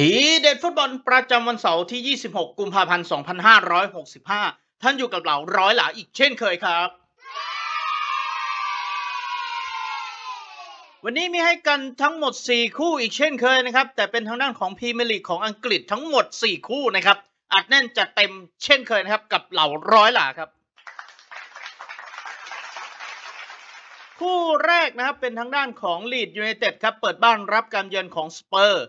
ทีเด็ดฟุตบอลประจำวันเสาร์ที่ 26 กุมภาพันธ์ 2565 ท่านอยู่กับเราร้อยหลาอีกเช่นเคยครับ วันนี้มีให้กันทั้งหมด 4 คู่อีกเช่นเคยนะครับแต่เป็นทางด้านของพรีเมียร์ลีกของอังกฤษทั้งหมด 4 คู่นะครับอัดแน่นจัดเต็มเช่นเคยนะครับกับเหล่าร้อยหลาครับ คู่แรกนะครับเป็นทางด้านของลีดยูไนเต็ดครับเปิดบ้านรับการเยือนของสเปอร์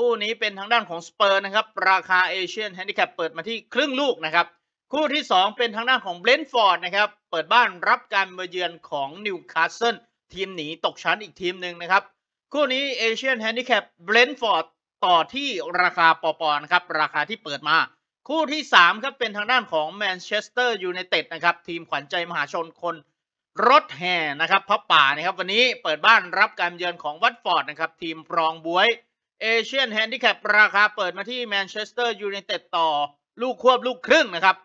คู่นี้เป็นทางด้านของสเปอร์นะครับ ราคาเอเชียนแฮนดิแคปเปิดมาที่ครึ่งลูกนะครับ คู่ที่ 2 เป็นทางด้านของเบลนฟอร์ดนะครับ เปิดบ้านรับการมาเยือนของนิวคาสเซิลทีมหนี ตกชั้นอีกทีมหนึ่งนะครับ คู่นี้เอเชียนแฮนดิแคปเบลนฟอร์ดต่อที่ราคาปอปอนะครับ ราคาที่เปิดมา คู่ที่3ครับเป็นทางด้านของแมนเชสเตอร์ยูไนเต็ดนะครับ ทีมขวัญใจมหาชนคน รถแห่นะครับพับป่านะครับวันนี้เปิดบ้านรับการเยือนของวัตฟอร์ดนะครับ ทีมรองบวยเอเชียนแฮนดิแคปราคาเปิดมาที่แมนเชสเตอร์ยูไนเต็ดต่อลูกควบลูกครึ่งนะครับ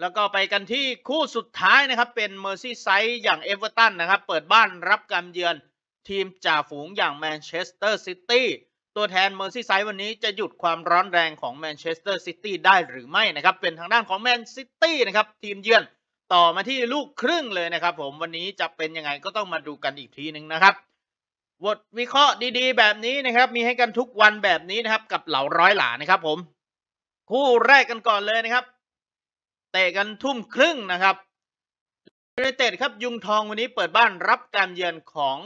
แล้วก็ไปกันที่คู่สุดท้ายนะครับ เป็นเมอร์ซี่ไซส์อย่างเอเวอร์ตันนะครับเปิดบ้านรับการเยือน ทีมจ่าฝูงอย่างแมนเชสเตอร์ซิตี้ตัวแทนเมอร์ซี่ไซส์วันนี้จะหยุดความร้อนแรงของแมนเชสเตอร์ซิตี้ได้หรือไม่นะครับ เป็นทางด้านของแมนซิตี้นะครับทีมเยือนต่อมาที่ลูกครึ่งเลยนะครับ ผมวันนี้จะเป็นยังไงก็ต้องมาดูกันอีกทีหนึ่งนะครับบทวิเคราะห์ดีๆ แบบนี้นะครับมีให้กันทุกวันแบบนี้นะครับ กับเหล่าร้อยหลานะครับ ผม คู่แรกกันก่อนเลยนะครับเตะกันทุ่มครึ่งนะครับยูไนเต็ดครับยุงทองวันนี้เปิดบ้านรับการเยือนของ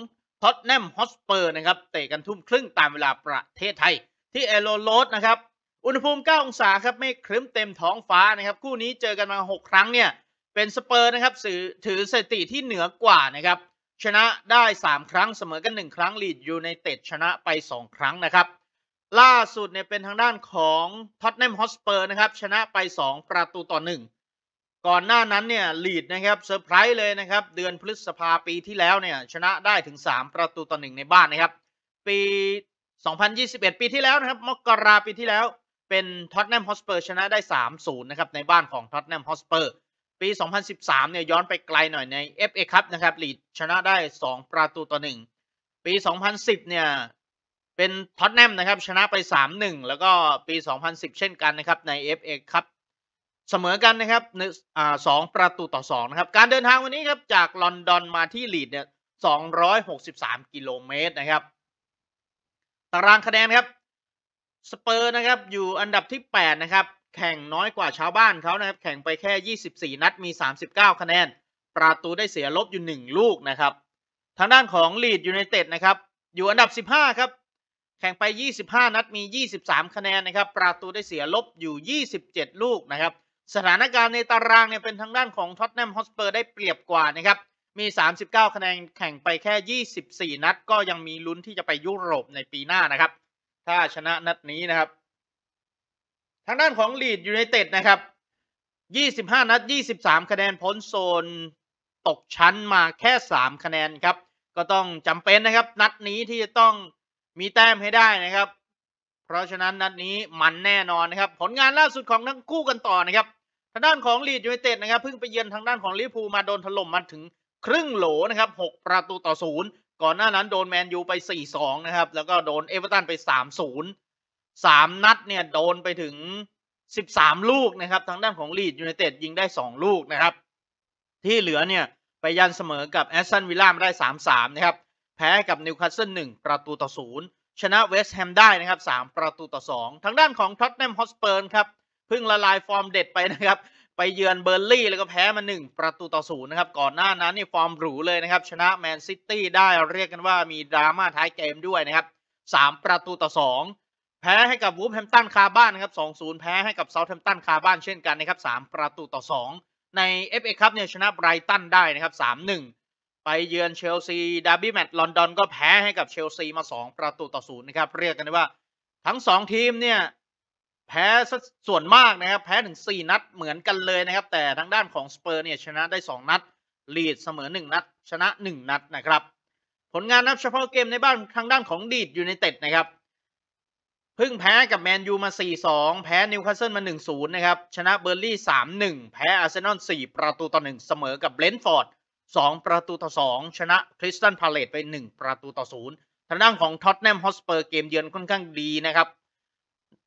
ท็อตแนมฮอสเปอร์นะครับเตะกันทุ่มครึ่งตามเวลาประเทศไทยที่เอโลโลสนะครับ อุณหภูมิ 9องศาครับไม่ครึ้มเต็มท้องฟ้านะครับ คู่นี้เจอกันมา 6 ครั้งเนี่ยเป็นสเปอร์นะครับถือสถิติที่เหนือกว่านะครับชนะได้ 3 ครั้งเสมอกัน 1 ครั้งลีดยูไนเต็ดชนะไป 2 ครั้งนะครับล่าสุดเนี่ยเป็นทางด้านของท็อตแนมฮอสเปอร์นะครับชนะไป 2 ประตูต่อ 1 ก่อนหน้านั้นเนี่ยลีดนะครับเซอร์ไพรส์เลยนะครับเดือนพฤษภาปีที่แล้วเนี่ยชนะได้ถึง 3 ประตูต่อ 1 ในบ้านนะครับปี 2021 ปีที่แล้วนะครับมกราปีที่แล้วเป็นท็อตแนมฮอสเปอร์ชนะได้3-0นะครับในบ้านของท็อตแนมฮอสเปอร์ปี 2013 เนี่ยย้อนไปไกลหน่อยใน FA ค u ับนะครับลีดชนะได้ 2 ประตูต่อ 1 ปี 2010 เนี่ยเป็นท็อตแนมนะครับ ชนะไป 3-1 แล้วก็ปี 2010 เช่นกันนะครับใน FA ค u ับเสมอกันนะครับสองประตูต่อ 2 นะครับ การเดินทางวันนี้ครับจากลอนดอนมาที่ลีดเนี่ย263 กิโลเมตรนะครับ ตารางคะแนนครับสเปอร์นะครับอยู่อันดับที่ 8 นะครับแข่งน้อยกว่าชาวบ้านเขานะครับแข่งไปแค่ 24 นัดมี 39 คะแนน ประตูได้เสียลบอยู่ 1 ลูกนะครับ ทางด้านของลีดยูไนเต็ดนะครับอยู่อันดับ 15 ครับ แข่งไป 25 นัดมี 23 คะแนนนะครับประตูได้เสียลบอยู่ 27 ลูกนะครับ สถานการณ์ในตารางเนี่ยเป็นทางด้านของท็อตแนมฮอสเปอร์ได้เปรียบกว่านะครับ มี 39 คะแนน แข่งไปแค่ 24 นัด ก็ยังมีลุ้นที่จะไปยุโรปในปีหน้านะครับ ถ้าชนะนัดนี้นะครับทางด้านของลีดยูไนเต็ดนะครับ 25 นัด23 คะแนนพ้นโซนตกชั้นมาแค่ 3 คะแนนครับ ก็ต้องจำเป็นนะครับนัดนี้ที่จะต้องมีแต้มให้ได้นะครับ เพราะฉะนั้นนัดนี้มันแน่นอนนะครับผลงานล่าสุดของทั้งคู่กันต่อนะครับ ทางด้านของลีดยูไนเต็ดนะครับเพิ่งไปเยือนทางด้านของลิเวอร์พูลมาโดนถล่มมาถึงครึ่งโหลนะครับ6ประตูต่อ0ก่อนหน้านั้นโดนแมนยูไป 4-2 นะครับ แล้วก็โดนเอเวอร์ตันไป 3-0สามนัดเนี่ยโดนไปถึงสิบสามลูกนะครับ ทางด้านของลีดยูไนเต็ดยิงได้สองลูกนะครับ ที่เหลือเนี่ยไปยันเสมอกับแอสตันวิลล่ามาได้สามสามนะครับ แพ้กับนิวคาสเซิลหนึ่งประตูต่อศูนย์ชนะเวสต์แฮมได้นะครับสามประตูต่อสองทางด้านของท็อตแนมฮอสเปิร์นครับเพิ่งละลายฟอร์มเด็ดไปนะครับ ไปเยือนเบอร์ลี่แล้วก็แพ้มาหนึ่งประตูต่อศูนย์นะครับ ก่อนหน้านั้นนี่ฟอร์มหรูเลยนะครับชนะแมนซิตี้ได้เรียกกันว่ามีดราม่าท้ายเกมด้วยนะครับสามประตูต่อสองแพ้ให้กับวูฟแฮมตันคาบ้านนะครับ 2-0 แพ้ให้กับเซาท์แฮมตันคาบ้านเช่นกันนะครับ 3 ประตูต่อ 2 ใน FA คับเนี่ยชนะไบรตันได้นะครับ 3-1 ไปเยือนเชลซีดาร์บี้แมตช์ลอนดอนก็แพ้ให้กับเชลซีมา 2 ประตูต่อ 0 นะครับเรียกกันได้ว่าทั้ง 2 ทีมเนี่ยแพ้ส่วนมากนะครับแพ้ถึง 4 นัดเหมือนกันเลยนะครับแต่ทางด้านของสเปอร์เนี่ยชนะได้ 2 นัดลีดเสมอ 1 นัด ชนะ 1 นัดนะครับผลงานนับเฉพาะเกมในบ้านทางด้านของดีดยูไนเต็ดนะครับเพิ่งแพ้กับแมนยูมา 4-2 แพ้นิวคาสเซิลมา 1-0 นะครับ ชนะเบอร์ลี่ 3-1 แพ้อาร์เซนอล 4 ประตูต่อ 1 เสมอกับเบลนฟอร์ด 2 ประตูต่อ 2 ชนะคริสตันพาเลตไป 1 ประตูต่อ 0ทางด้านของท็อตแนมฮอสเปอร์เกมเยือนค่อนข้างดีนะครับ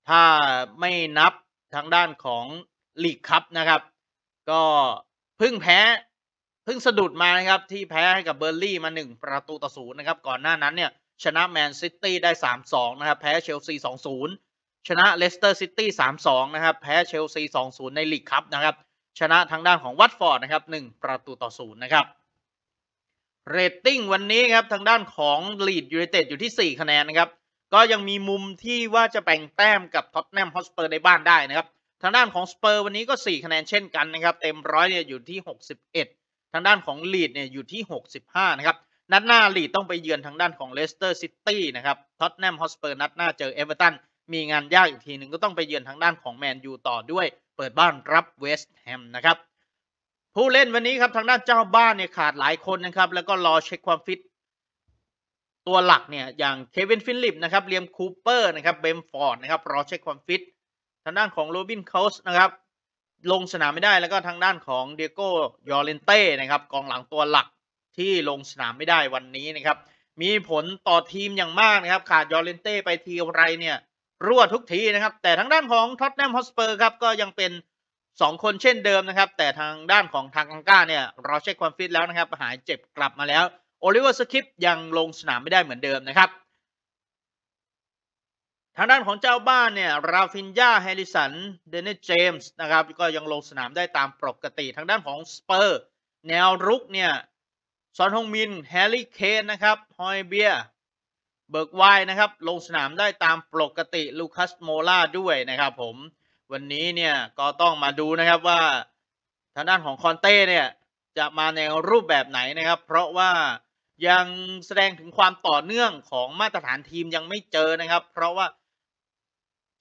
ถ้าไม่นับทางด้านของลีกคัพนะครับ ก็เพิ่งแพ้เพิ่งสะดุดมานะครับที่แพ้ให้กับเบอร์ลี่มา 1 ประตูต่อ 0 นะครับก่อนหน้านั้นเนี่ยชนะแมนซิตี้ได้ 3-2 นะครับ แพ้เชลซี 2-0 ชนะเลสเตอร์ซิตี้ 3-2 นะครับ แพ้เชลซี 2-0 ในลีกคัพนะครับ ชนะทางด้านของวัตฟอร์ดนะครับ 1 ประตูต่อศูนย์นะครับ เรตติ้งวันนี้ครับ ทางด้านของลีดยูไนเต็ดอยู่ที่ 4 คะแนนนะครับ ก็ยังมีมุมที่ว่าจะแบ่งแต้มกับท็อตแนมฮอสเปอร์ในบ้านได้นะครับ ทางด้านของสเปอร์วันนี้ก็ 4 คะแนนเช่นกันนะครับ เต็มร้อยเนี่ยอยู่ที่ 61 ทางด้านของลีดเนี่ยอยู่ที่ 65 นะครับนัดหน้าลีดต้องไปเยือนทางด้านของเลสเตอร์ซิตี้นะครับท็อตแนมฮอสเปอร์นัดหน้าเจอเอเวอร์ตันมีงานยากอีกทีหนึ่งก็ต้องไปเยือนทางด้านของแมนยูต่อด้วย เปิดบ้านรับเวสต์แฮมนะครับ ผู้เล่นวันนี้ครับ ทางด้านเจ้าบ้านเนี่ยขาดหลายคนนะครับ แล้วก็รอเช็คความฟิต ตัวหลักเนี่ย อย่างเควินฟินลิปนะครับเลียมคูเปอร์นะครับเบมฟอร์ดนะครับ รอเช็คความฟิตทางด้านของโรบินเคาส์นะครับลงสนามไม่ได้แล้วก็ทางด้านของเดียโก้ยอร์เลนเต้นะครับกองหลังตัวหลักที่ลงสนามไม่ได้วันนี้นะครับ มีผลต่อทีมอย่างมากนะครับขาดยอร์เลนเต้ไปทีไรเนี่ยรั่วทุกทีนะครับ แต่ทางด้านของท็อตแนมฮอสเปอร์ครับก็ยังเป็น 2 คนเช่นเดิมนะครับ แต่ทางด้านของทางกังก้าเนี่ยเราเช็คความฟิตแล้วนะครับหายเจ็บกลับมาแล้วโอลิเวอร์สคิปยังลงสนามไม่ได้เหมือนเดิมนะครับทางด้านของเจ้าบ้านเนี่ยราฟินยาเฮลิสันเดนนิสเจมส์นะครับ ก็ยังลงสนามได้ตามปกติทางด้านของสเปอร์แนวรุกเนี่ยซอนฮงมินแฮร์รี่เคนนะครับ ฮอยเบียเบิร์กไวนะครับ ลงสนามได้ตามปกติ ลูคัสโมล่าด้วยนะครับผม วันนี้เนี่ย ก็ต้องมาดูนะครับว่า ทางด้านของคอนเต้ เนี่ย จะมาในรูปแบบไหนนะครับ เพราะว่ายังแสดงถึงความต่อเนื่องของมาตรฐานทีมยังไม่เจอนะครับ เพราะว่า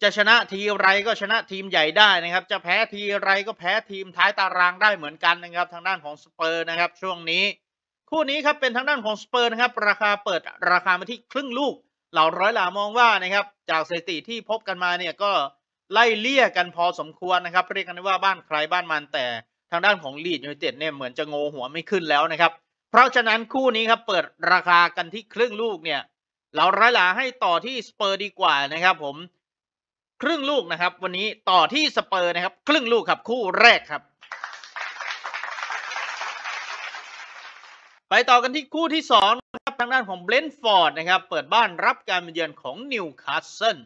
จะชนะทีไรก็ชนะทีมใหญ่ได้นะครับ จะแพ้ทีไรก็แพ้ทีมท้ายตารางได้เหมือนกันนะครับ ทางด้านของสเปอร์นะครับ ช่วงนี้คู่นี้ครับเป็นทางด้านของสเปอร์นะครับ ราคาเปิดราคามาที่ครึ่งลูกเหล่าร้อยหลามองว่านะครับ จากสถิติที่พบกันมาเนี่ยก็ไล่เลี่ยกันพอสมควรนะครับเรียกกันว่าบ้านใครบ้านมันแต่ทางด้านของลีดยูไนเต็ดเนี่ยเหมือนจะงงหัวไม่ขึ้นแล้วนะครับ เพราะฉะนั้นคู่นี้ครับเปิดราคากันที่ครึ่งลูกเนี่ยเราร้อยหลาให้ต่อที่สเปอร์ดีกว่านะครับ ผมครึ่งลูกนะครับ วันนี้ต่อที่สเปอร์นะครับครึ่งลูกครับคู่แรกครับไปต่อกันที่คู่ที่2นะครับ ทางด้านของเบลนฟอร์ดนะครับ เปิดบ้านรับการเยือนของนิวคาสเซิล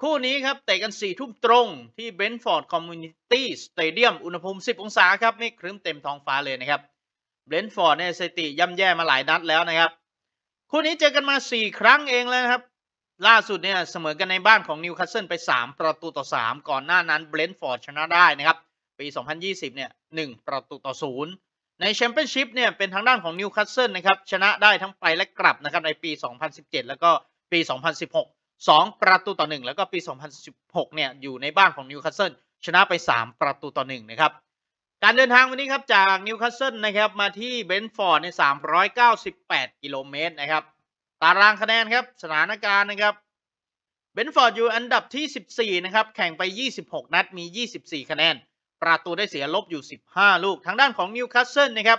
คู่นี้ครับเตะกัน 4 ทุ่มตรงที่เบนฟอร์ดคอมมูนิตี้สเตเดียมอุณหภูมิ 10 องศาครับไม่ครึ้มเต็มท้องฟ้าเลยนะครับเบนฟอร์ดเนี่ยสติย่ำแย่มาหลายนัดแล้วนะครับ คู่นี้เจอกันมา 4 ครั้งเองแล้วครับ ล่าสุดเนี่ย เสมอกันในบ้านของนิวคาสเซิลไป 3 ประตูต่อ 3ก่อนหน้านั้นเบนฟอร์ดชนะได้นะครับ ปี 2020เนี่ย1ประตูต่อ0ในแชมเปี้ยนชิพเนี่ยเป็นทางด้านของนิวคาสเซิลนะครับชนะได้ทั้งไปและกลับนะครับในปี 2017 แล้วก็ปี 2016 2 ประตูต่อ 1 แล้วก็ปี 2016 เนี่ยอยู่ในบ้านของนิวคาสเซิลชนะไป 3 ประตูต่อ1นะครับการเดินทางวันนี้ครับจากนิวคาสเซิลนะครับมาที่เบนฟอร์ดใน 398 กิโลเมตรนะครับตารางคะแนนครับสถานการณ์นะครับเบนฟอร์ดอยู่อันดับที่ 14นะครับแข่งไป 26 นัดมี 24 คะแนนประตูได้เสียลบอยู่ 15 ลูก ทางด้านของนิวคาสเซิลนะครั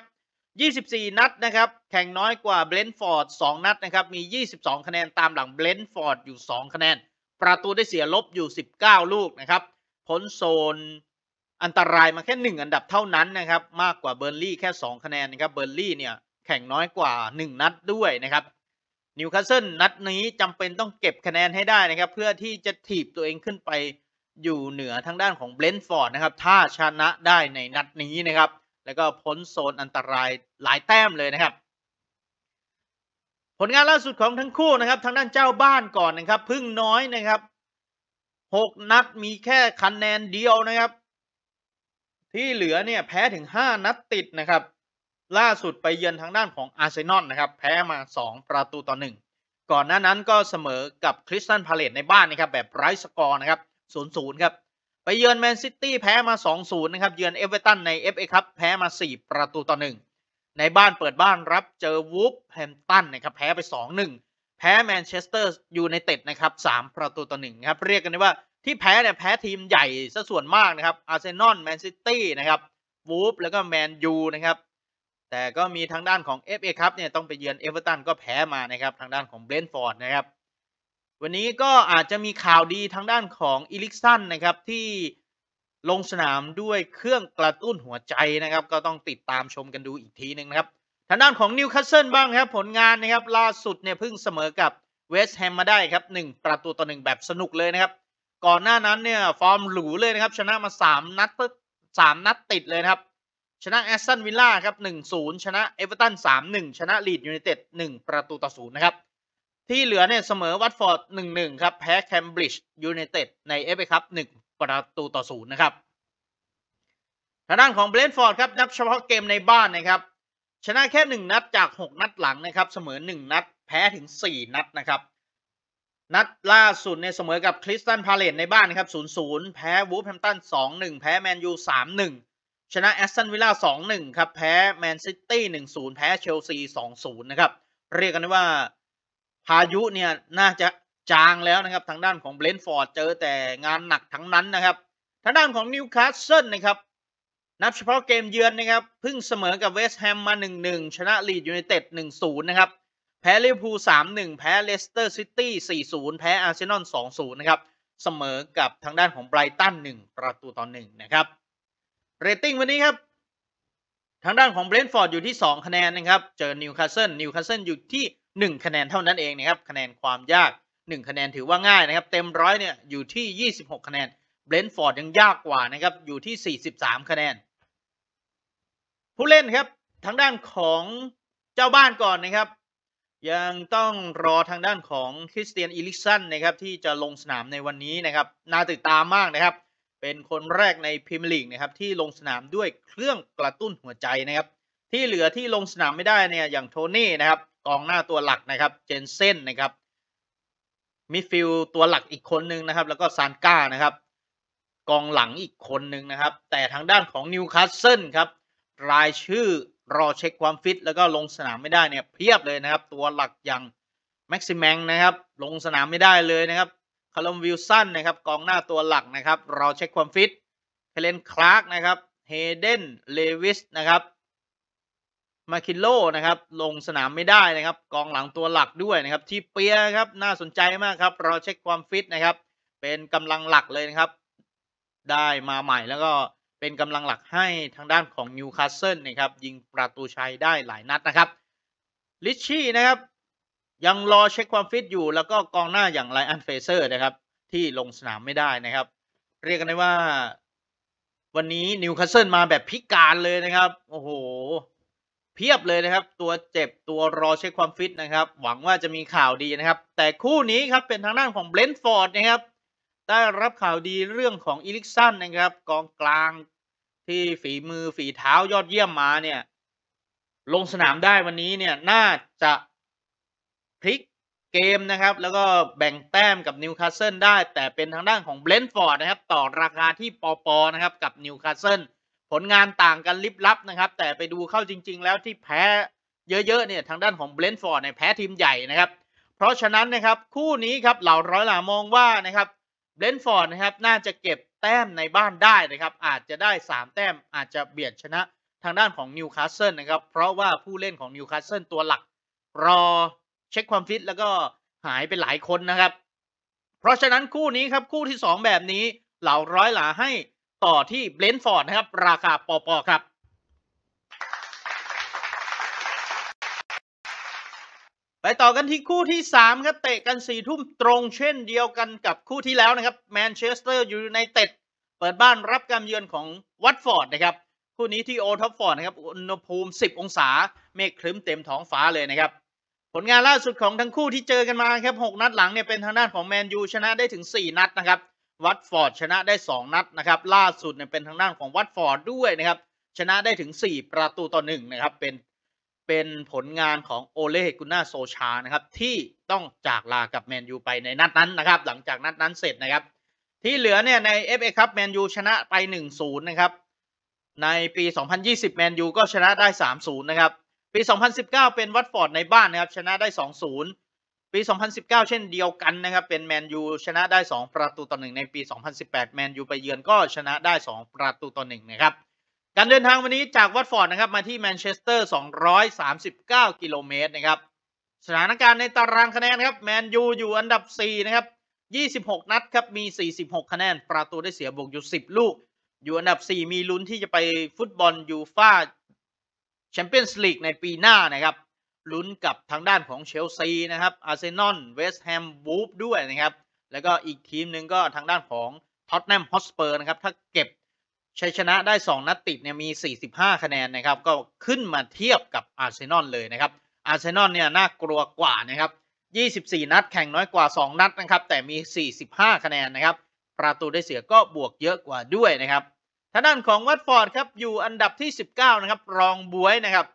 บ 24 นัดนะครับ แข่งน้อยกว่าเบลนฟอร์ด 2 นัดนะครับ มี 22 คะแนนตามหลังเบลนฟอร์ดอยู่ 2 คะแนน ประตูได้เสียลบอยู่ 19 ลูกนะครับพ้นโซนอันตรายมาแค่ 1 อันดับเท่านั้นนะครับ มากกว่าเบอร์ลี่แค่ 2 คะแนนนะครับ เบอร์ลี่เนี่ยแข่งน้อยกว่า 1 นัดด้วยนะครับ นิวคาสเซิลนัดนี้จำเป็นต้องเก็บคะแนนให้ได้นะครับ เพื่อที่จะถีบตัวเองขึ้นไปอยู่เหนือทางด้านของเบลนฟอร์ดนะครับถ้าชนะได้ในนัดนี้นะครับแล้วก็พ้นโซนอันตรายหลายแต้มเลยนะครับ ผลงานล่าสุดของทั้งคู่นะครับทางด้านเจ้าบ้านก่อนนะครับพึ่งน้อยนะครับหกนัดมีแค่คะแนนเดียวนะครับ ที่เหลือเนี่ยแพ้ถึงห้านัดติดนะครับล่าสุดไปเยือนทางด้านของอาร์เซนอลนะครับแพ้มาสองประตูต่อหนึ่งก่อนหน้านั้นก็เสมอกับคริสตันพาเลตในบ้านนะครับแบบไร้สกอร์นะครับ0-0 ครับ ไปเยือนแมนซิตี้แพ้มา2-0นะครับ เยือนเอเวอเรตันใน FA ครับแพ้มา 4 ประตูต่อ 1ในบ้านเปิดบ้านรับเจอวูฟแฮมตันนะครับแพ้ไป2-1 แพ้แมนเชสเตอร์ยูไนเต็ดนะครับ 3 ประตูต่อ1ครับ เรียกกันได้ว่าที่แพ้เนี่ยแพ้ทีมใหญ่ซะส่วนมากนะครับ อาร์เซนอลแมนซิตี้นะครับ วูฟแล้วก็แมนยูนะครับ แต่ก็มีทางด้านของ FA ครับเนี่ยต้องไปเยือนเอเวอร์ตันก็แพ้มานะครับ ทางด้านของเบรนท์ฟอร์ดนะครับวันนี้ก็อาจจะมีข่าวดีทางด้านของอีลิกซันนะครับที่ลงสนามด้วยเครื่องกระตุ้นหัวใจนะครับก็ต้องติดตามชมกันดูอีกทีหนึ่งนะครับทางด้านของนิวคาสเซิลบ้างครับผลงานนะครับล่าสุดเนี่ยเพิ่งเสมอกับเวสต์แฮมมาได้ครับ 1 ประตูต่อหนึ่งแบบสนุกเลยนะครับ ก่อนหน้านั้นเนี่ยฟอร์มหรูเลยนะครับชนะมา 3 นัดสามนัดติดเลยนะครับ ชนะแอสตันวิลล่าครับ1-0ชนะเอเวอร์ตัน3-1 ชนะลีดยูไนเต็ด1ประตูต่อศูนย์นะครับที่เหลือเนี่ยเสมอวัตฟอร์ดหนึ่งหนึ่งครับแพ้แคมบริดจ์ยูไนเต็ดในเอฟเอคัพหนึ่งประตูต่อศูนย์นะครับทางด้านของเบรนฟอร์ดครับนับเฉพาะเกมในบ้านนะครับชนะแค่หนึ่งนัดจากหกนัดหลังนะครับเสมอหนึ่งนัดแพ้ถึงสี่นัดนะครับนัดล่าสุดเนี่ยเสมอกับคริสตันพาเลตในบ้านนะครับศูนย์ศูนย์แพ้วูฟแฮมตันสองหนึ่งแพ้แมนยูสามหนึ่งชนะแอสตันวิลล่าสองหนึ่งครับแพ้แมนซิตี้หนึ่งศูนย์แพ้เชลซีสองศูนย์นะครับ เรียกกันว่าพายุเนี่ยน่าจะจางแล้วนะครับ ทางด้านของเบลนฟอร์ดเจอแต่งานหนักทั้งนั้นนะครับ ทางด้านของนิวคาสเซิลนะครับ นับเฉพาะเกมเยือนนะครับเพิ่งเสมอกับเวสต์แฮมมา 1-1 ชนะลีดยูไนเต็ด1-0 นะครับ แพ้ลิเวอร์พูล3-1 แพ้เลสเตอร์ซิตี้4-0 แพ้อาร์เซนอล2-0 นะครับ เสมอกับทางด้านของไบรตัน1 ประตูต่อ1นะครับเรตติ้งวันนี้ครับ ทางด้านของเบรนท์ฟอร์ดอยู่ที่ 2 คะแนนนะครับเจอนิวคาสเซิลนิวคาสเซิลอยู่ที่1คะแนนเท่านั้นเองนะครับ คะแนนความยาก 1 คะแนนถือว่าง่ายนะครับเต็มร้อยเนี่ยอยู่ที่ 26 คะแนนเบรนท์ฟอร์ดยังยากกว่านะครับอยู่ที่ 43 คะแนน ผู้เล่นครับทางด้านของเจ้าบ้านก่อนนะครับ ยังต้องรอทางด้านของคริสเตียนอิลิสันนะครับ ที่จะลงสนามในวันนี้นะครับ น่าติดตามมากนะครับ เป็นคนแรกในพรีเมียร์ลีกนะครับที่ลงสนามด้วยเครื่องกระตุ้นหัวใจนะครับที่เหลือที่ลงสนามไม่ได้เนี่ยอย่างโทนี่นะครับองหน้าตัวหลักนะครับเจนเซนนะครับมิฟิลตัวหลักอีกคนนึงนะครับ แล้วก็ซานก้านะครับกองหลังอีกคนนึงนะครับ แต่ทางด้านของนิวคาสเซิลครับรายชื่อรอเช็คความฟิตแล้วก็ลงสนามไม่ได้เนี่ยเพียบเลยนะครับ ตัวหลักอย่างแม็กซิแมงนะครับ ลงสนามไม่ได้เลยนะครับคาร์ลมวิลสันนะครับกองหน้าตัวหลักนะครับรอเช็คความฟิตเคลนคลาร์กนะครับเฮเดนเลวิสนะครับมาคิโลนะครับ ลงสนามไม่ได้นะครับ กองหลังตัวหลักด้วยนะครับ ที่เปียครับน่าสนใจมากครับรอเช็คความฟิตนะครับเป็นกำลังหลักเลยนะครับ ได้มาใหม่แล้วก็เป็นกำลังหลักให้ทางด้านของนิวคาสเซิลนะครับ ยิงประตูชัยได้หลายนัดนะครับลิชชี่นะครับยังรอเช็คความฟิตอยู่ แล้วก็กองหน้าอย่างไลอันเฟเซอร์นะครับ ที่ลงสนามไม่ได้นะครับ เรียกกันได้ว่า วันนี้นิวคาสเซิลมาแบบพิการเลยนะครับ โอ้โหพียบเลยนะครับ ตัวเจ็บ ตัวรอเช็คความฟิตนะครับ หวังว่าจะมีข่าวดีนะครับ แต่คู่นี้ครับ เป็นทางด้านของเบลนฟอร์ดนะครับ ได้รับข่าวดีเรื่องของอีลิกสันนะครับกองกลางที่ฝีมือ ฝีเท้ายอดเยี่ยมมาเนี่ย ลงสนามได้วันนี้เนี่ยน่าจะพลิกเกมนะครับ แล้วก็แบ่งแต้มกับนิวคาสเซิลได้แต่เป็นทางด้านของเบลนฟอร์ดนะครับ ต่อราคาที่ปอปอนะครับกับนิวคาสเซิลผลงานต่างกันลิบลับนะครับแต่ไปดูเข้าจริงๆแล้วที่แพ้เยอะๆเนี่ยทางด้านของเบลนฟอร์ดเนี่ยแพ้ทีมใหญ่นะครับ เพราะฉะนั้นนะครับคู่นี้ครับเหล่าร้อยหลามองว่านะครับเบลนฟอร์ดนะครับน่าจะเก็บแต้มในบ้านได้นะครับ อาจจะได้ 3แต้มอาจจะเบียดชนะทางด้านของนิวคาสเซิลนะครับ เพราะว่าผู้เล่นของนิวคาสเซิลตัวหลัก รอเช็คความฟิตแล้วก็หายไปหลายคนนะครับ เพราะฉะนั้นคู่นี้ครับคู่ที่ 2 แบบนี้เหล่าร้อยหลาให้ต่อที่เบลนฟอร์ดนะครับ ราคาปอปอครับ ไปต่อกันที่คู่ที่ 3ครับเตะกัน4ี่ทุ่มตรงเช่นเดียวกันกับคู่ที่แล้วนะครับแมนเชสเตอร์ยูไนเต็ดเปิดบ้านรับการเยือนของวัตฟอร์ดนะครับ คู่นี้ที่โอทอฟฟอร์ดนะครับอุณหภูมิ 10 องศา เมฆครึ้มเต็มท้องฟ้าเลยนะครับ ผลงานล่าสุดของทั้งคู่ที่เจอกันมาครับ 6 นัดหลังเนี่ยเป็นทางด้านของแมนยูชนะได้ถึง 4นัดนะครับวัตฟอร์ด ชนะได้ 2 นัดนะครับล่าสุดเนี่ยเป็นทางด้านของวัตฟอร์ดด้วยนะครับชนะได้ถึง 4 ประตูต่อ1นะครับเป็น เป็นผลงานของโอเล่กุน่าโซชานะครับที่ต้องจากลากับแมนยูไปในนัดนั้นนะครับ หลังจากนัดนั้นเสร็จนะครับ ที่เหลือเนี่ยใน FA ค u ัแมนยูชนะไป 1-0นะครับในปี 2020แมนยูก็ชนะได้ 3-0นะครับปี 2019 เป็นวัตฟอร์ดในบ้านนะครับชนะได้ 2-0ปี 2019 เช่นเดียวกันนะครับ เป็นแมนยูชนะได้ 2 ประตูต่อหนึ่งในปี 2018 แมนยูไปเยือนก็ชนะได้ 2 ประตูต่อหนึ่งนะครับ การเดินทางวันนี้จากวัตฟอร์ดนะครับมาที่แมนเชสเตอร์ 239 กิโลเมตรนะครับ สถานการณ์ในตารางคะแนนครับ แมนยูอยู่อันดับ 4 นะครับ 26 นัดครับ มี 46 คะแนน ประตูได้เสียบวกอยู่ 10 ลูก อยู่อันดับ 4 มีลุ้นที่จะไปฟุตบอลยูฟ่าแชมเปี้ยนส์ลีกในปีหน้านะครับลุ้นกับทางด้านของเชลซีนะครับอาร์เซนอลเวสต์แฮมบูฟด้วยนะครับ แล้วก็อีกทีมหนึ่งก็ทางด้านของท็อตแนมฮอสเปอร์นะครับถ้าเก็บชัยชนะได้ 2นัดติดเนี่ยมี 45 คะแนนนะครับก็ขึ้นมาเทียบกับอาร์เซนอลเลยนะครับอาร์เซนอลเนี่ยน่ากลัวกว่านะครับ 24 นัดแข่งน้อยกว่า 2 นัดนะครับ แต่มี 45 คะแนนนะครับประตูได้เสียก็บวกเยอะกว่าด้วยนะครับทางด้านของวัตฟอร์ดครับอยู่อันดับที่19นะครับรองบวยนะครับ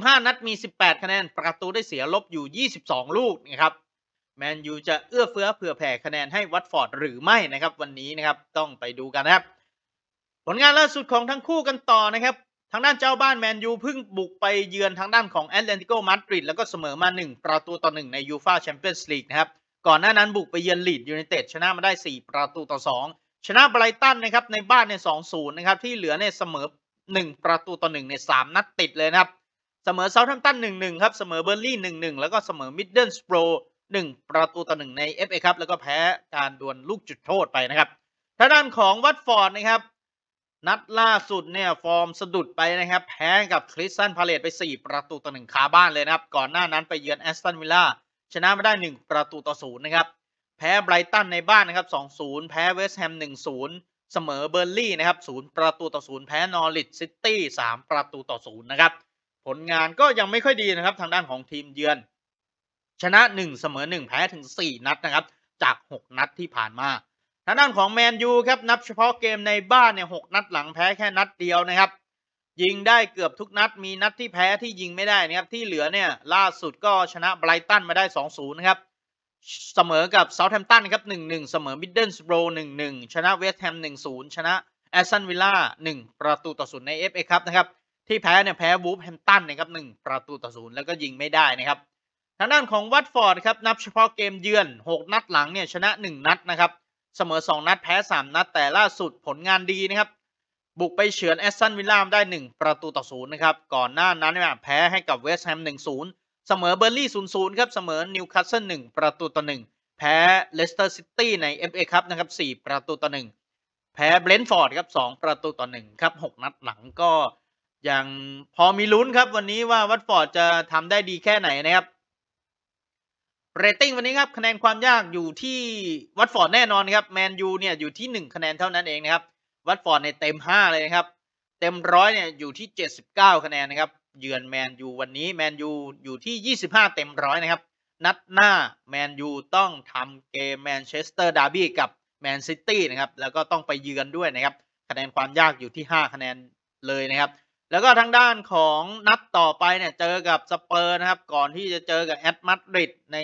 25 นัดมี 18 คะแนน ประตูได้เสียลบอยู่ 22 ลูก นะครับ แมนยูจะเอื้อเฟื้อเผื่อแผ่คะแนนให้วัตฟอร์ดหรือไม่นะครับวันนี้นะครับ ต้องไปดูกันนะครับ ผลงานล่าสุดของทั้งคู่กันต่อนะครับ ทางด้านเจ้าบ้านแมนยูเพิ่งบุกไปเยือนทางด้านของแอตเลติโกมาดริดแล้วก็เสมอมา 1 ประตูต่อ1ในยูฟาแชมเปี้ยนส์ลีกนะครับ ก่อนหน้านั้นบุกไปเยือนลีดยูไนเต็ดชนะมาได้ 4 ประตูต่อ 2 ชนะไบรตันนะครับในบ้านใน2-0นะครับที่เหลือเนี่ยเสมอ 1 ประตูต่อ1ใน 3 นัดติดเลยนะครับเสมอเซาท์แฮมตันหนึ่งหนึ่งครับเสมอเบอร์ลี่หนึ่งหนึ่งแล้วก็เสมอมิดเดิลสโปรหนึ่งประตูต่อหนึ่งในเอฟเอครับแล้วก็แพ้การดวลลูกจุดโทษไปนะครับทางด้านของวัตฟอร์ดนะครับนัดล่าสุดเนี่ยฟอร์มสะดุดไปนะครับแพ้กับคริสตันพาเลตไป 4 ประตูต่อหนึ่งคาบ้านเลยนะครับ ก่อนหน้านั้นไปเยือนแอสตันวิลล่าชนะมาได้ 1 ประตูต่อศูนย์นะครับแพ้ไบรตันในบ้านนะครับสองศูนย์แพ้เวสต์แฮมหนึ่งศูนย์เสมอเบอร์ลี่นะครับศูนย์ประตูต่อศูนย์แพ้นอริทซิตี้สามประตูต่อศูนย์นะครับผลงานก็ยังไม่ค่อยดีนะครับทางด้านของทีมเยือน ชนะ1เสมอ 1แพ้ถึง 4 นัดนะครับ จาก 6 นัดที่ผ่านมา ทางด้านของแมนยูครับนับเฉพาะเกมในบ้านเนี่ยหนัดหลังแพ้แค่นัดเดียวนะครับ ยิงได้เกือบทุกนัด มีนัดที่แพ้ที่ยิงไม่ได้นะครับที่เหลือเนี่ยล่าสุดก็ชนะไบรตันมาได้2-0นะครับเสมอกับเซาท์แฮมป์ตันครับ1-1เสมอมิดเดิลสโบร์1-1ชนะเวสต์แฮม1-0 ชนะแอสตันวิลล่า1ประตูต่อศูนย์ใน FA ครับนะครับที่แพ้เนี่ยแพ้วูฟแฮมตันนะครับหนึ่งประตูต่อศูนย์แล้วก็ยิงไม่ได้นะครับทางด้านของวัตฟอร์ดครับ นับเฉพาะเกมเยือน 6 นัดหลังเนี่ยชนะ 1 นัดนะครับ เสมอ 2 นัดแพ้ 3 นัด แต่ล่าสุด ผลงานดีนะครับ บุกไปเฉือนแอสตันวิลล่าได้ 1 ประตูต่อศูนย์นะครับ ก่อนหน้านั้นเนี่ยแพ้ให้กับเวสต์แฮม1-0 เสมอเบอร์ลี่0-0 ครับ เสมอนิวคาสเซิล1ประตูต่อ1แพ้เลสเตอร์ซิตี้ใน FA ครับนะครับ4ประตูต่อ 1 แพ้เบรนท์ฟอร์ดครับ2ประตูต่อ1ครับ6นัดหลังก็อย่างพอมีลุ้นครับวันนี้ว่าวัตฟอร์ดจะทำได้ดีแค่ไหนนะครับเรตติ้งวันนี้ครับคะแนนความยากอยู่ที่วัตฟอร์ดแน่นอนครับแมนยูเนี่ยอยู่ที่ 1 คะแนนเท่านั้นเองนะครับวัตฟอร์ดในเต็ม 5 เลยนะครับเต็มร้อยเนี่ยอยู่ที่ 79 คะแนนนะครับ เยือนแมนยูวันนี้แมนยูอยู่ที่ 25 เต็มร้อยนะครับ นัดหน้าแมนยูต้องทำเกมแมนเชสเตอร์ดาร์บี้กับแมนซิตี้นะครับ แล้วก็ต้องไปเยือนด้วยนะครับ คะแนนความยากอยู่ที่ 5 คะแนนเลยนะครับแล้วก็ทางด้านของนัดต่อไปเนี่ยเจอกับสเปอร์นะครับก่อนที่จะเจอกับแอตมาดริดใน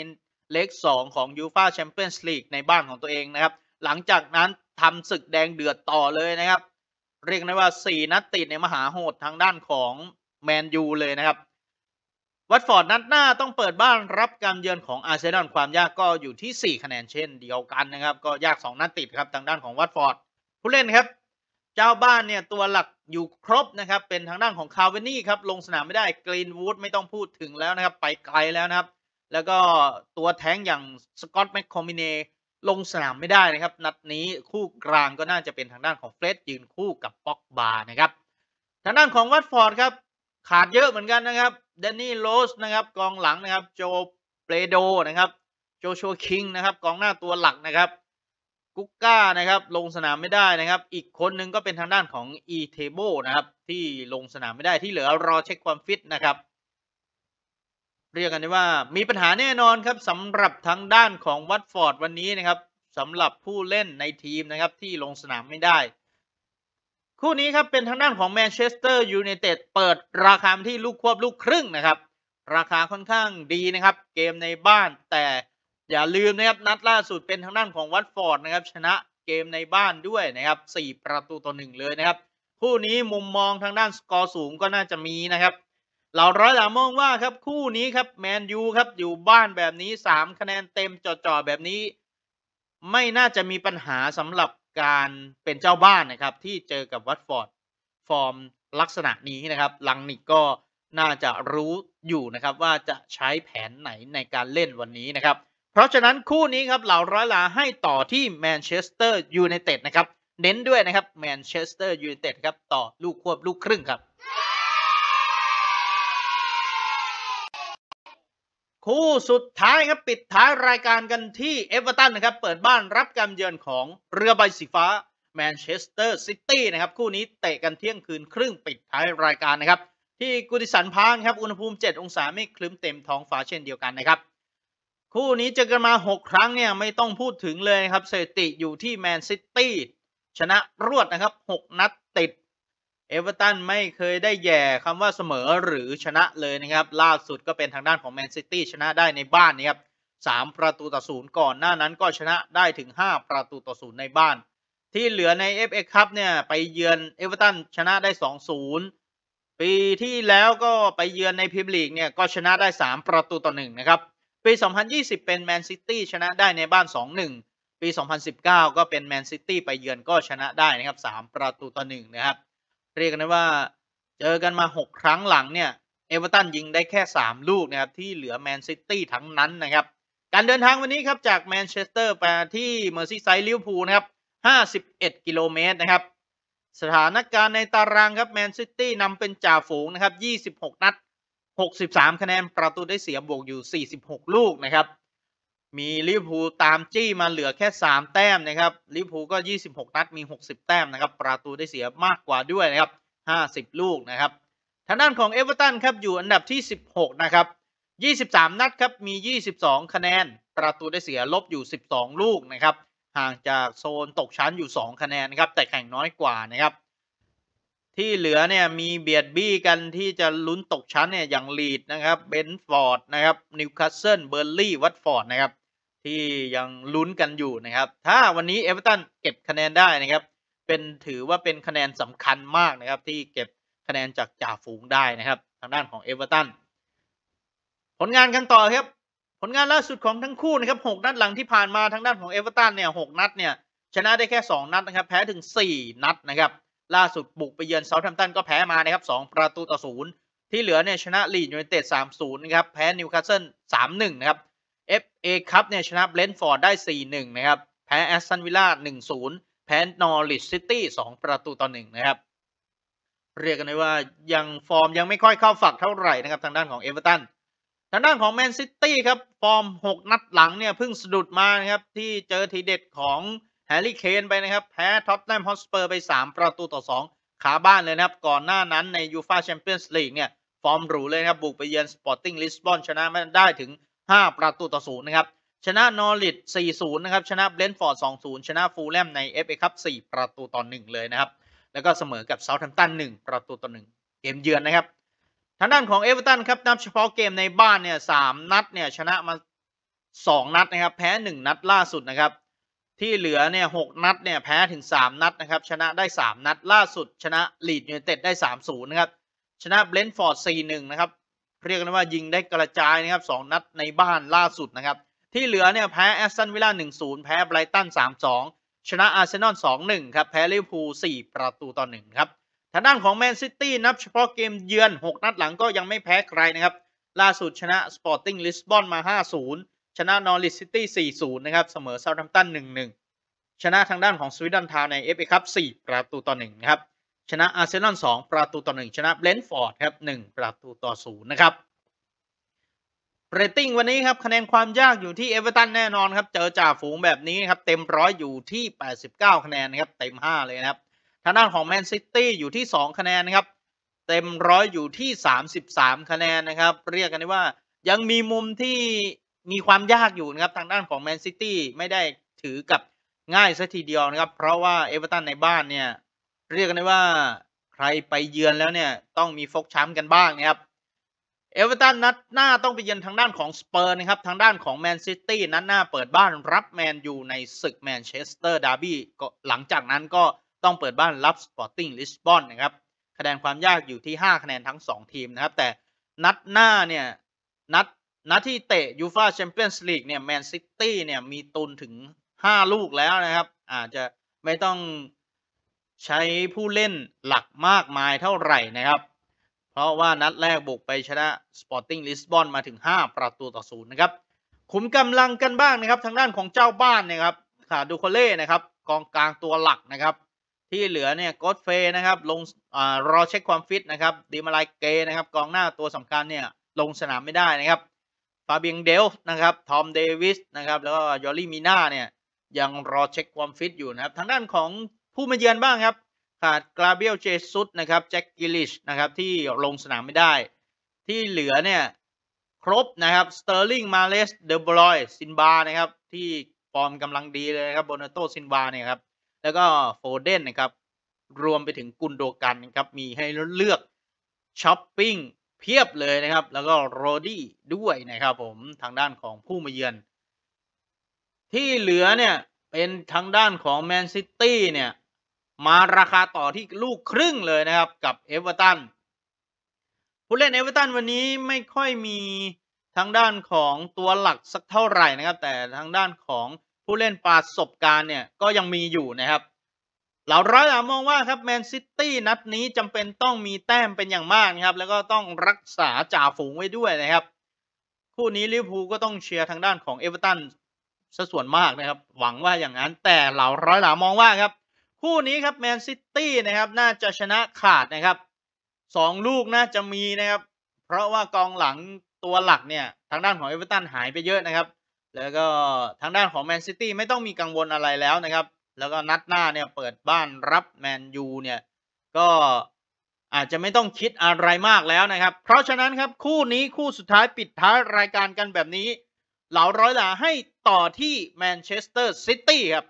เลก2 ของยูฟาแชมเปี้ยนส์ลีกในบ้านของตัวเองนะครับ หลังจากนั้นทำศึกแดงเดือดต่อเลยนะครับ เรียกได้ว่า 4 นัดติดในมหาโหดทางด้านของแมนยูเลยนะครับวัตฟอร์ดนัดหน้าต้องเปิดบ้านรับการเยือนของอาร์เซนอลความยากก็อยู่ที่4คะแนนเช่นเดียวกันนะครับ ก็ยาก 2นัดติดครับทางด้านของวัตฟอร์ดผู้เล่นครับเจ้าบ้านเนี่ยตัวหลักอยู่ครบนะครับเป็นทางด้านของคาร์เวนี่ครับลงสนามไม่ได้กรีนวูดไม่ต้องพูดถึงแล้วนะครับ ไปไกลแล้วนะครับ แล้วก็ตัวแท้งอย่างสกอตแมคคอมิเนลงสนามไม่ได้นะครับนัดนี้คู่กลางก็น่าจะเป็นทางด้านของเฟรดยืนคู่กับป็อกบาร์นะครับทางด้านของวัตฟอร์ดครับขาดเยอะเหมือนกันนะครับเดนนี่โรสนะครับกองหลังนะครับโจเปโดนะครับโจชัวคิงนะครับกองหน้าตัวหลักนะครับกุ๊กก้านะครับลงสนามไม่ได้นะครับ อีกคนนึงก็เป็นทางด้านของอีเทโบนะครับที่ลงสนามไม่ได้ที่เหลือรอเช็คความฟิตนะครับเรียกกันได้ว่ามีปัญหาแน่นอนครับสำหรับทางด้านของวัตฟอร์ดวันนี้นะครับสำหรับผู้เล่นในทีมนะครับที่ลงสนามไม่ได้ คู่นี้ครับเป็นทางด้านของแมนเชสเตอร์ยูไนเต็ดเปิดราคาที่ลูกควบลูกครึ่งนะครับ ราคาค่อนข้างดีนะครับเกมในบ้านแต่อย่าลืมนะครับนัดล่าสุดเป็นทางด้านของวัตฟอร์ดนะครับ ชนะเกมในบ้านด้วยนะครับ 4 ประตูต่อหนึ่งเลยนะครับคู่นี้มุมมองทางด้านสกอร์สูงก็น่าจะมีนะครับ เราร้อยหลามองว่าครับคู่นี้ครับแมนยูครับอยู่บ้านแบบนี้ 3 คะแนนเต็มจ่อๆแบบนี้ ไม่น่าจะมีปัญหาสำหรับการเป็นเจ้าบ้านนะครับ ที่เจอกับวัตฟอร์ดฟอร์มลักษณะนี้นะครับลังนิกก็น่าจะรู้อยู่นะครับ ว่าจะใช้แผนไหนในการเล่นวันนี้นะครับเพราะฉะนั้นคู่นี้ครับเหล่าร้อยลาให้ต่อที่แมนเชสเตอร์ยูไนเต็ดนะครับเน้นด้วยนะครับแมนเชสเตอร์ยูไนเต็ดครับต่อลูกควบลูกครึ่งครับ คู่สุดท้ายครับปิดท้ายรายการกันที่เอเวอร์ตันนะครับเปิดบ้านรับการเยือนของเรือใบสีฟ้าแมนเชสเตอร์ซิตี้นะครับคู่นี้เตะกันเที่ยงคืนครึ่งปิดท้ายรายการนะครับที่กุดิสันพางครับอุณหภูมิ 7 องศาไม่คลึ้มเต็มท้องฟ้าเช่นเดียวกันนะครับคู่นี้เจอกันมา 6 ครั้งเนี่ยไม่ต้องพูดถึงเลยครับสถิติอยู่ที่แมนซิตี้ชนะรวดนะครับ 6 นัดติดเอเวอร์ตันไม่เคยได้แย่คำว่าเสมอหรือชนะเลยนะครับล่าสุดก็เป็นทางด้านของแมนซิตี้ชนะได้ในบ้านนะครับ3ประตูต่อศูนย์ก่อนหน้านั้นก็ชนะได้ถึง 5 ประตูต่อศูนย์ในบ้าน ที่เหลือใน FA Cup เนี่ยไปเยือนเอเวอร์ตันชนะได้2-0ปีที่แล้วก็ไปเยือนในพรีเมียร์ลีกเนี่ยก็ชนะได้ 3 ประตูต่อ1นะครับปี 2020 เป็นแมนซิตี้ชนะได้ในบ้าน 2-1 ปี 2019 ก็เป็นแมนซิตี้ไปเยือนก็ชนะได้นะครับ 3 ประตูต่อ1นะครับ เรียกกันได้ว่าเจอกันมา 6 ครั้งหลังเนี่ย เอเวอร์ตันยิงได้แค่ 3 ลูกนะครับ ที่เหลือแมนซิตี้ทั้งนั้นนะครับ การเดินทางวันนี้ครับจากแมนเชสเตอร์ไปที่เมอร์ซีไซด์ลิเวอร์พูลนะครับ 51 กิโลเมตรนะครับ สถานการณ์ในตารางครับแมนซิตี้นำเป็นจ่าฝูงนะครับ 26 นัด63 คะแนน ประตูได้เสียบวกอยู่ 46 ลูกนะครับ มีลิฟวูตามจี้มาเหลือแค่ 3 แต้มนะครับลิฟวูก็ 26 นัดมี 60 แต้มนะครับ ประตูได้เสียมากกว่าด้วยนะครับ 50 ลูกนะครับทางด้านของเอเวอเรตันครับอยู่อันดับที่ 16 นะครับ 23 นัดครับ มี 22 คะแนน ประตูได้เสียลบอยู่ 12 ลูกนะครับ ห่างจากโซนตกชั้นอยู่ 2 คะแนนนะครับแต่แข่งน้อยกว่านะครับที่เหลือเนี่ยมีเบียดบี้กันที่จะลุ้นตกชั้นเนี่ยอย่างลีดนะครับเบนฟอร์ดนะครับนิวคาสเซิลเบอร์ลี่วัตฟอร์ดนะครับที่ยังลุ้นกันอยู่นะครับ ถ้าวันนี้เอเวอร์ตันเก็บคะแนนได้นะครับ เป็นถือว่าเป็นคะแนนสำคัญมากนะครับ ที่เก็บคะแนนจากจ่าฝูงได้นะครับ ทางด้านของเอเวอร์ตันผลงานกันต่อครับผลงานล่าสุดของทั้งคู่นะครับหกนัดหลังที่ผ่านมาทางด้านของเอเวอร์ตันเนี่ยหนัดเนี่ยชนะได้แค่ 2 นัดนะครับ แพ้ถึง 4 นัดนะครับล่าสุดบุกไปเยือนเซาท์แฮมป์ตันก็แพ้มานะครับสองประตูต่อศูนย์ที่เหลือเนี่ย ชนะลีดยูไนเต็ดสามศูนย์นะครับ แพ้นิวคาสเซิลสามหนึ่งนะครับเอฟเอคัพเนี่ย ชนะเบลนฟอร์ดได้สี่หนึ่งนะครับ แพ้แอสตันวิลล่าหนึ่งศูนย์แพ้นอริชซิตี้สองประตูต่อหนึ่งนะครับ เรียกกันได้ว่ายังฟอร์มยังไม่ค่อยเข้าฝักเท่าไหร่นะครับ ทางด้านของเอเวอเร์ตันทางด้านของแมนซิตี้ครับ ฟอร์ม 6 นัดหลังเนี่ยเพิ่งสะดุดมานะครับที่เจอทีเด็ดของแฮร์รี่เคน ไปนะครับ แพ้ ท็อตแนมฮอตสเปอร์ไป 3 ประตูต่อ 2 ขาบ้านเลยนะครับ ก่อนหน้านั้นใน ยูฟาแชมเปี้ยนส์ ลีก เนี่ย ฟอร์มหรูเลยนะครับ บุก ไป เยือน สปอร์ติ้ง ลิสบอน ชนะมาได้ถึง 5 ประตูต่อ 0 นะครับ ชนะ นอริท4-0 นะครับ ชนะ เบลนฟอร์ด2-0 ชนะ ฟูลแลมใน FA คัพ4ประตูต่อ 1 เลยนะครับ แล้วก็เสมอกับ เซาท์แฮมป์ตัน1ประตูต่อ 1 เกมเยือนนะครับทางด้านของเอเวอร์ตันครับนับเฉพาะเกมในบ้านเนี่ยสนัดเนี่ยชนะมา 2 นัดนะครับแพ้ 1 นัดล่าสุดนะครับที่เหลือเนี่ยหนัดเนี่ยแพ้ถึง 3 นัด นะครับ ชนะได้ 3 นัด ล่าสุด ชนะลีดยูไนเต็ดได้ 3 0 นะครับ ชนะเบลนฟอร์ด4 1นะครับเรียกกันว่ายิงได้กระจาย นะครับ 2 นัดในบ้านล่าสุด นะครับ ที่เหลือเนี่ยแพ้แอสตันวิลล่า1 0 แพ้ไบรตัน3 2 ชนะอาร์เซนอล2 1 ครับ แพ้ลิเวอร์พูล4ประตูต่อ1ครับทางด้านของแมนซิตี้นับเฉพาะเกมเยือน 6 นัดหลังก็ยังไม่แพ้ใครนะครับล่าสุดชนะสปอร์ติ้งลิสบอนมา5 0ชนะนอริสซิตี้ 4-0 นะครับเสมอเซาท์แฮมป์ตัน 1-1 ชนะทางด้านของสวิตเซอร์แลนด์ในเอฟเอคัพ4ประตูต่อ1นะครับชนะอาร์เซนอล 2 ประตูต่อ 1 ชนะเบลนฟอร์ดครับ 1 ประตูต่อ 0 นะครับเรตติ้งวันนี้ครับคะแนนความยากอยู่ที่เอเวอเรตันแน่นอนครับเจอจ่าฝูงแบบนี้ครับเต็มร้อยอยู่ที่ 89 คะแนนนะครับเต็ม 5 เลยนะครับทางด้านของแมนซิตี้อยู่ที่ 2 คะแนนนะครับเต็มร้อยอยู่ที่ 33 คะแนนนะครับเรียกกันได้ว่ายังมีมุมที่มีความยากอยู่นะครับทางด้านของแมนซิตี้ไม่ได้ถือกับง่ายซะทีเดียวนะครับ เพราะว่าเอเวอเรสต์ในบ้านเนี่ย เรียกกันได้ว่าใครไปเยือนแล้วเนี่ย ต้องมีฟกช้ำกันบ้างนะครับเอเวอเรสต์นนัดหน้าต้องไปเยือนทางด้านของสเปอร์นะครับทางด้านของแมนซิตี้นัดหน้าเปิดบ้านรับแมนยูในศึกแมนเชสเตอร์ดาร์บี้หลังจากนั้นก็ต้องเปิดบ้านรับสปอร์ติ้งลิสบอนนะครับคะแนนความยากอยู่ที่ 5 คะแนนทั้ง2ทีมนะครับแต่นัดหน้าเนี่ยนัดนัดที่เตะยูฟาแชมเปียนส์ลีกเนี่ยแมนซิตี้เนี่ยมีตุนถึงห้าลูกแล้วนะครับ อาจจะไม่ต้องใช้ผู้เล่นหลักมากมายเท่าไหร่นะครับ เพราะว่านัดแรกบุกไปชนะ สปอร์ติ้งลิสบอนมาถึง 5 ประตูต่อศูนย์นะครับขุมกำลังกันบ้างนะครับ ทางด้านของเจ้าบ้านนะครับ ขาดูโคเล่นะครับ กองกลางตัวหลักนะครับ ที่เหลือเนี่ยกอตเฟย์นะครับลงอรอเช็คความฟิตนะครับดีมาลายเกนะครับกองหน้าตัวสำคัญเนี่ยลงสนามไม่ได้นะครับฟาเบียงเดลนะครับทอมเดวิสนะครับแล้วก็ยอรี่มีนาเนี่ยยังรอเช็คความฟิตอยู่นะครับทางด้านของผู้มาเยือนบ้างครับขาดกราเบียลเจสุสนะครับแจ็คกิลิชนะครับที่ลงสนามไม่ได้ ที่เหลือเนี่ยครบนะครับสเตอร์ลิง มาเลส เดบรอยซินบานะครับที่ฟอร์มกำลังดีเลยครับ โบนโตซินบาเนี่ยครับแล้วก็โฟเดนนะครับรวมไปถึงกุนโดกันนะครับมีให้เลือกช้อปปิ้งเพียบเลยนะครับแล้วก็โรดี้ด้วยนะครับผม ทางด้านของผู้มาเยือนที่เหลือเนี่ยเป็นทางด้านของ แมนซิตี้เนี่ยมาราคาต่อที่ลูกครึ่งเลยนะครับกับเอเวอเรตันผู้เล่นเอเวอเรตันวันนี้ไม่ค่อยมีทางด้านของตัวหลักสักเท่าไหร่นะครับ แต่ทางด้านของผู้เล่นปาสบการณ์เนี่ย ก็ยังมีอยู่นะครับเราร้อยหามองว่าครับแมนซิตี้นัดนี้จำเป็นต้องมีแต้มเป็นอย่างมากนะครับ แล้วก็ต้องรักษาจ่าฝูงไว้ด้วยนะครับ คู่นี้ลิเวอร์พูลก็ต้องเชียร์ทางด้านของเอเวอร์ตันส่วนมากนะครับ หวังว่าอย่างนั้นแต่เราร้อยหลามองว่าครับ คู่นี้ครับแมนซิตี้นะครับน่าจะชนะขาดนะครับสองลูกน่าจะมีนะครับ เพราะว่ากองหลังตัวหลักเนี่ย ทางด้านของเอเวอร์ตันหายไปเยอะนะครับแล้วก็ทางด้านของแมนซิตี้ไม่ต้องมีกังวลอะไรแล้วนะครับแล้วก็นัดหน้าเนี่ยเปิดบ้านรับแมนยูเนี่ยก็อาจจะไม่ต้องคิดอะไรมากแล้วนะครับ เพราะฉะนั้นครับ คู่นี้คู่สุดท้ายปิดท้ายรายการกันแบบนี้ เหล่าร้อยหลาให้ต่อที่แมนเชสเตอร์ซิตี้ครับ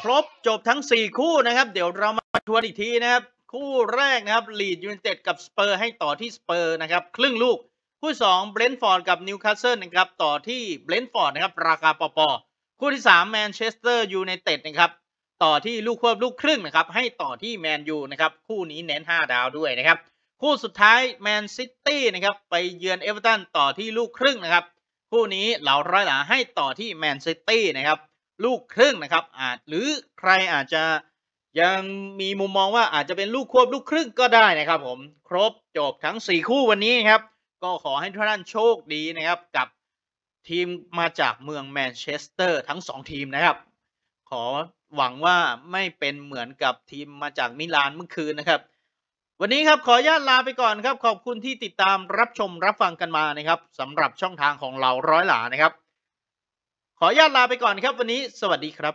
ครบ จบทั้ง 4 คู่นะครับเดี๋ยวเรามาทวนอีกทีนะครับ คู่แรกนะครับลีดยูไนเต็ดกับสเปอร์ให้ต่อที่สเปอร์นะครับครึ่งลูกคู่2เบรนท์ฟอร์ดกับนิวคาสเซิลนะครับต่อที่เบรนท์ฟอร์ดนะครับราคาปปคู่ที่3แมนเชสเตอร์ยูไนเต็ดนะครับต่อที่ลูกควบลูกครึ่งนะครับให้ต่อที่แมนยูนะครับคู่นี้เน้น 5 ดาวด้วยนะครับคู่สุดท้ายแมนซิตี้นะครับไปเยือนเอเวอร์ตันต่อที่ลูกครึ่งนะครับ คู่นี้เหล่าร้อยหลาให้ต่อที่แมนซิตี้นะครับลูกครึ่งนะครับอาจหรือใครอาจจะยังมีมุมมองว่าอาจจะเป็นลูกควบลูกครึ่งก็ได้นะครับ ผมครบจบทั้ง 4 คู่วันนี้ครับก็ขอให้ทุกท่านโชคดีนะครับกับทีมมาจากเมืองแมนเชสเตอร์ทั้ง 2 ทีมนะครับ ขอหวังว่าไม่เป็นเหมือนกับทีมมาจากมิลานเมื่อคืนนะครับ วันนี้ครับขออนุญาตลาไปก่อนครับ ขอบคุณที่ติดตามรับชมรับฟังกันมานะครับสำหรับช่องทางของเราร้อยหลานะครับ ขออนุญาตลาไปก่อนครับ วันนี้สวัสดีครับ